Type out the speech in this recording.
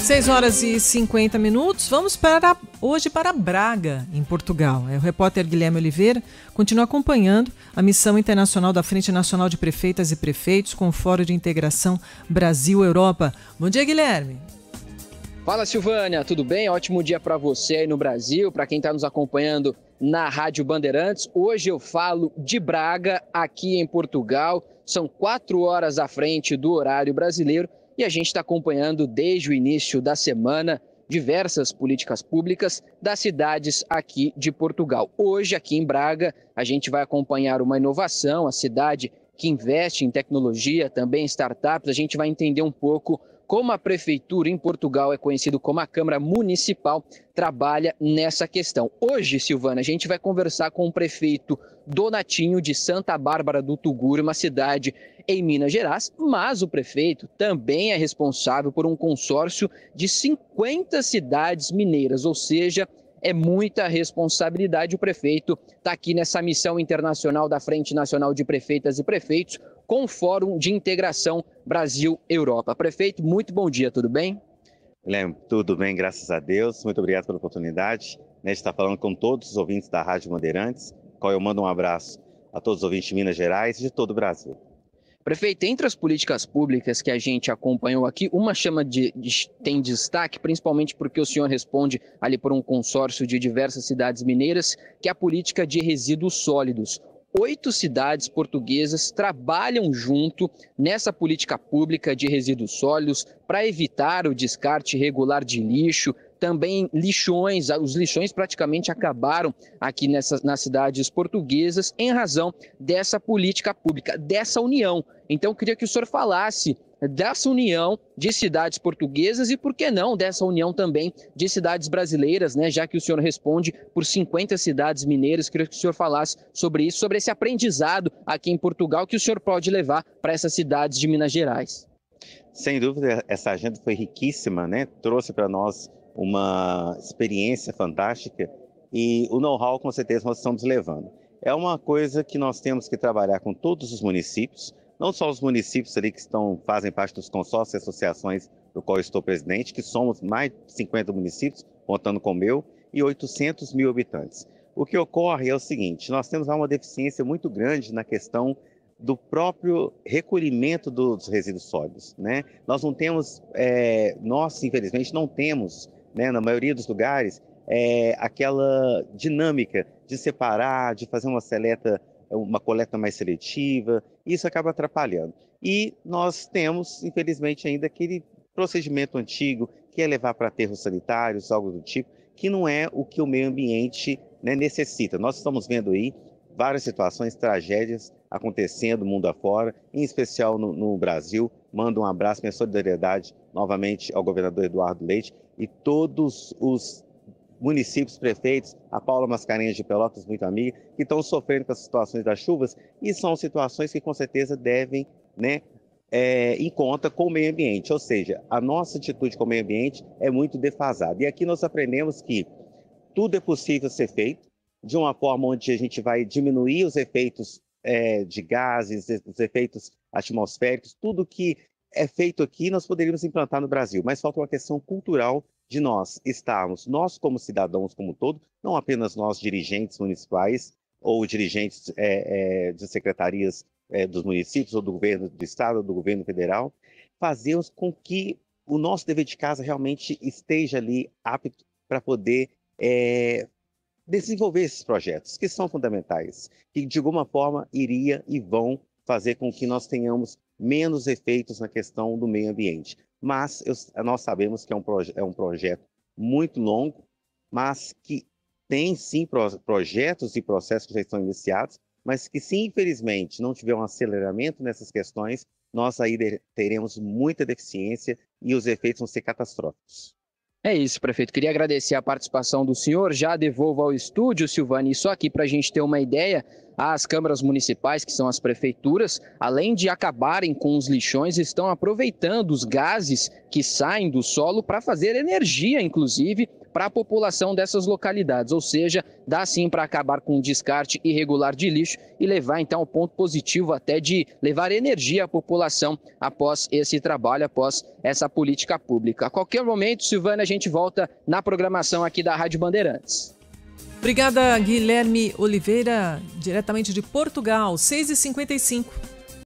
6 horas e 50 minutos. Vamos para hoje para Braga, em Portugal. É, o repórter Guilherme Oliveira continua acompanhando a missão internacional da Frente Nacional de Prefeitas e Prefeitos com o Fórum de Integração Brasil-Europa. Bom dia, Guilherme. Fala, Silvânia, tudo bem? Ótimo dia para você aí no Brasil, para quem está nos acompanhando na Rádio Bandeirantes. Hoje eu falo de Braga, aqui em Portugal. São quatro horas à frente do horário brasileiro e a gente está acompanhando desde o início da semana diversas políticas públicas das cidades aqui de Portugal. Hoje, aqui em Braga, a gente vai acompanhar uma inovação, a cidade que investe em tecnologia, também startups. A gente vai entender um pouco como a prefeitura em Portugal é conhecido como a Câmara Municipal, trabalha nessa questão. Hoje, Silvana, a gente vai conversar com o prefeito Donatinho de Santa Bárbara do Tuguri, uma cidade em Minas Gerais, mas o prefeito também é responsável por um consórcio de 50 cidades mineiras, ou seja, é muita responsabilidade. O prefeito está aqui nessa missão internacional da Frente Nacional de Prefeitas e Prefeitos com o Fórum de Integração Brasil-Europa. Prefeito, muito bom dia, tudo bem? Lembro, tudo bem, graças a Deus. Muito obrigado pela oportunidade né, de estar falando com todos os ouvintes da Rádio Bandeirantes, qual eu mando um abraço a todos os ouvintes de Minas Gerais e de todo o Brasil. Prefeito, entre as políticas públicas que a gente acompanhou aqui, uma chama de, de, tem destaque, principalmente porque o senhor responde ali por um consórcio de diversas cidades mineiras, que é a política de resíduos sólidos oito cidades portuguesas trabalham junto nessa política pública de resíduos sólidos para evitar o descarte regular de lixo. Também lixões, ah, os lixões praticamente acabaram aqui nessas, nas cidades portuguesas em razão dessa política pública, dessa união então, queria que o senhor falasse dessa união de cidades portuguesas e, por que não, dessa união também de cidades brasileiras, né? já que o senhor responde por 50 cidades mineiras. Queria que o senhor falasse sobre isso, sobre esse aprendizado aqui em Portugal que o senhor pode levar para essas cidades de Minas Gerais. Sem dúvida, essa agenda foi riquíssima, né? trouxe para nós uma experiência fantástica e o know-how, com certeza, nós estamos levando. É uma coisa que nós temos que trabalhar com todos os municípios, não só os municípios ali que estão, fazem parte dos consórcios e associações do qual estou presidente, que somos mais de 50 municípios, contando com o meu, e 800 mil habitantes. O que ocorre é o seguinte, nós temos uma deficiência muito grande na questão do próprio recolhimento dos resíduos sólidos, né? Nós não temos, é, nós infelizmente não temos, né, na maioria dos lugares, é, aquela dinâmica de separar, de fazer uma seleta é uma coleta mais seletiva, isso acaba atrapalhando. E nós temos, infelizmente, ainda aquele procedimento antigo que é levar para aterros sanitários, algo do tipo, que não é o que o meio ambiente né, necessita. Nós estamos vendo aí várias situações, tragédias acontecendo mundo afora, em especial no, no Brasil. Mando um abraço, minha solidariedade novamente ao governador Eduardo Leite e todos os municípios, prefeitos, a Paula Mascarenhas de Pelotas, muito amiga, que estão sofrendo com as situações das chuvas e são situações que com certeza devem, né, é, em conta com o meio ambiente, ou seja, a nossa atitude com o meio ambiente é muito defasada. E aqui nós aprendemos que tudo é possível ser feito de uma forma onde a gente vai diminuir os efeitos é, de gases, os efeitos atmosféricos, tudo que é feito aqui nós poderíamos implantar no Brasil, mas falta uma questão cultural de nós estarmos, nós como cidadãos como todo, não apenas nós dirigentes municipais ou dirigentes é, é, de secretarias é, dos municípios ou do governo do estado ou do governo federal, fazemos com que o nosso dever de casa realmente esteja ali apto para poder é, desenvolver esses projetos que são fundamentais, que de alguma forma iria e vão fazer com que nós tenhamos menos efeitos na questão do meio ambiente. Mas eu, nós sabemos que é um, é um projeto muito longo, mas que tem sim pro projetos e processos que já estão iniciados, mas que se infelizmente não tiver um aceleramento nessas questões, nós aí teremos muita deficiência e os efeitos vão ser catastróficos. É isso, prefeito. Queria agradecer a participação do senhor. Já devolvo ao estúdio, Silvani, só aqui para a gente ter uma ideia, as câmaras municipais, que são as prefeituras, além de acabarem com os lixões, estão aproveitando os gases que saem do solo para fazer energia, inclusive, para a população dessas localidades, ou seja, dá sim para acabar com o descarte irregular de lixo e levar então ao ponto positivo até de levar energia à população após esse trabalho, após essa política pública. A qualquer momento, Silvana, a gente volta na programação aqui da Rádio Bandeirantes. Obrigada, Guilherme Oliveira, diretamente de Portugal, 6h55.